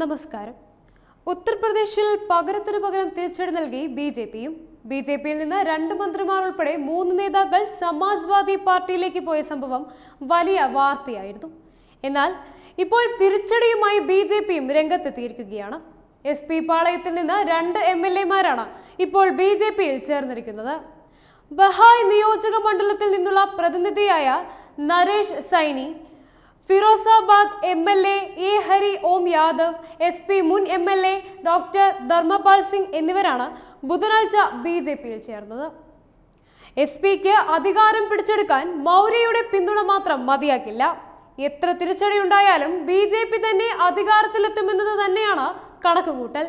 നമസ്കാരം ഉത്തർപ്രദേശിൽ പകരത്തിനു പകരം തിരിച്ചടി നൽകി ബി ജെ പിയും ബി ജെ പിയിൽ നിന്ന് രണ്ട് മന്ത്രിമാർ ഉൾപ്പെടെ മൂന്ന് നേതാക്കൾ സമാജ്വാദി പാർട്ടിയിലേക്ക് പോയ സംഭവം വലിയ വാർത്തയായിരുന്നു എന്നാൽ ഇപ്പോൾ തിരിച്ചടിയുമായി ബി ജെ പിയും രംഗത്തെത്തിയിരിക്കുകയാണ് എസ് പി പാളയത്തിൽ നിന്ന് രണ്ട് എം എൽ എമാരാണ് ഇപ്പോൾ ബി ജെ പിയിൽ ചേർന്നിരിക്കുന്നത് ബഹായ് നിയോജക മണ്ഡലത്തിൽ നിന്നുള്ള പ്രതിനിധിയായ Naresh Saini Firozabad M L A A Hari Om Yadav S P മുൻ M L A doctor Dharmapal Singh എന്നിവരാണ് ബുധനാഴ്ച ബി ജെ പിയിൽ ചേർന്നത് എസ് പിക്ക് അധികാരം പിടിച്ചെടുക്കാൻ മൗര്യയുടെ പിന്തുണ മാത്രം മതിയാക്കില്ല എത്ര ഉണ്ടായാലും ബി ജെ പി തന്നെ അധികാരത്തിലെത്തുമെന്നത് തന്നെയാണ് കണക്കുകൂട്ടൽ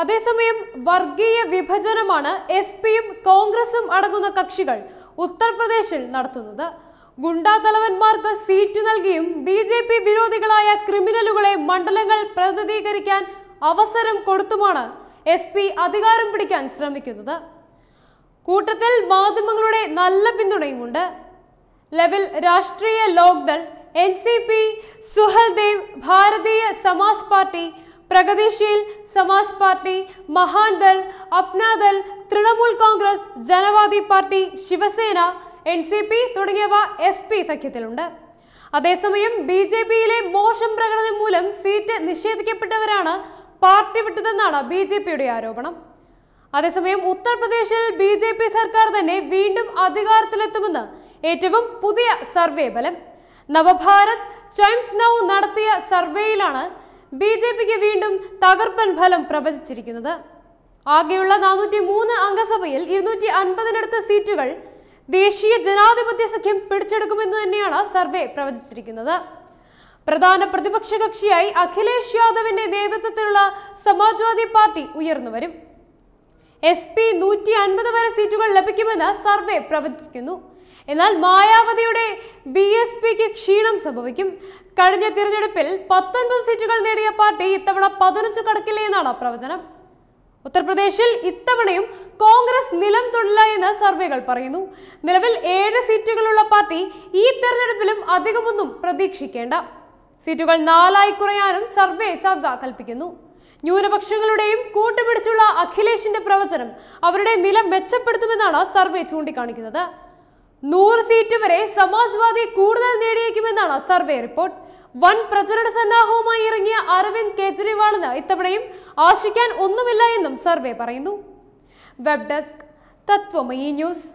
അതേസമയം വർഗീയ വിഭജനമാണ് എസ് പിയും കോൺഗ്രസും അടങ്ങുന്ന കക്ഷികൾ ഉത്തർപ്രദേശിൽ നടത്തുന്നത് ഗുണ്ടാതലവന്മാർക്ക് സീറ്റ് നൽകിയും ബി ജെ പി വിരോധികളായ ക്രിമിനലുകളെ മണ്ഡലങ്ങൾ പ്രതിനിധീകരിക്കാൻ അവസരം കൊടുത്തുമാണ് എസ് പി അധികാരം പിടിക്കാൻ ശ്രമിക്കുന്നത് കൂട്ടത്തിൽ മാധ്യമങ്ങളുടെ നല്ല പിന്തുണയുമുണ്ട് level Rashtriya Lokdal N C P Suheldev Bharatiya Samaj party Pragatisheel Samaj party Mahan Dal Apnadal Trinamool Congress Janvadi party Shivsena N C P തുടങ്ങിയവ എസ് പി സഖ്യത്തിലുണ്ട് അതേസമയം ബി ജെ പിയിലെ മോശം പ്രകടനം മൂലം സീറ്റ് നിഷേധിക്കപ്പെട്ടവരാണ് പാർട്ടി വിട്ടതെന്നാണ് ബി ജെ പിയുടെ ആരോപണം അതേസമയം ഉത്തർപ്രദേശിൽ ബി ജെ പി സർക്കാർ തന്നെ വീണ്ടും അധികാരത്തിലെത്തുമെന്ന് ഏറ്റവും പുതിയ സർവേ ഫലം നവഭാരത് ചൈംസ് നൗ നടത്തിയ സർവേയിലാണ് ബി ജെ പിക്ക് വീണ്ടും തകർപ്പൻ ഫലം പ്രവചിച്ചിരിക്കുന്നത് ആകെയുള്ള നാനൂറ്റി മൂന്ന് അംഗസഭയിൽ ഇരുന്നൂറ്റി അൻപതിനടുത്ത് സീറ്റുകൾ ദേശീയ ജനാധിപത്യ സഖ്യം പിടിച്ചെടുക്കുമെന്ന് തന്നെയാണ് സർവേ പ്രവചിച്ചിരിക്കുന്നത് പ്രധാന പ്രതിപക്ഷ കക്ഷിയായി അഖിലേഷ് യാദവിന്റെ നേതൃത്വത്തിലുള്ള സമാജ്വാദി പാർട്ടി ഉയർന്നുവരും എസ് പി നൂറ്റി അൻപത് വരെ സീറ്റുകൾ ലഭിക്കുമെന്ന് സർവേ പ്രവചിക്കുന്നു എന്നാൽ മായാവതിയുടെ ബി എസ് പിക്ക് ക്ഷീണം സംഭവിക്കും കഴിഞ്ഞ തിരഞ്ഞെടുപ്പിൽ പത്തൊൻപത് സീറ്റുകൾ നേടിയ പാർട്ടി ഇത്തവണ പതിനഞ്ച് കടക്കില്ലേ എന്നാണ് പ്രവചനം ഉത്തർപ്രദേശിൽ ഇത്തവണയും കോൺഗ്രസ് നിലം തൊഴിൽ സർവേകൾ പറയുന്നു നിലവിൽ ഏഴ് സീറ്റുകളുള്ള പാർട്ടി ഈ തെരഞ്ഞെടുപ്പിലും അധികമൊന്നും പ്രതീക്ഷിക്കേണ്ട സീറ്റുകൾ നാലായി കുറയാനും സർവേ സാധ്യത കൽപ്പിക്കുന്നു ന്യൂനപക്ഷങ്ങളുടെയും കൂട്ടുപിടിച്ചുള്ള അഖിലേഷിന്റെ പ്രവചനം അവരുടെ നില മെച്ചപ്പെടുത്തുമെന്നാണ് സർവേ ചൂണ്ടിക്കാണിക്കുന്നത് നൂറ് സീറ്റ് വരെ സമാജ്വാദി കൂടുതൽ നേടിയേക്കുമെന്നാണ് സർവേ റിപ്പോർട്ട് വൻ പ്രചരണ സന്നാഹവുമായി ഇറങ്ങിയ അരവിന്ദ് കെജ്രിവാളിന് ഇത്തവണയും ആശിക്കാൻ ഒന്നുമില്ല എന്നും സർവേ പറയുന്നു വെബ് ഡെസ്ക് తత్వమయీ న్యూస్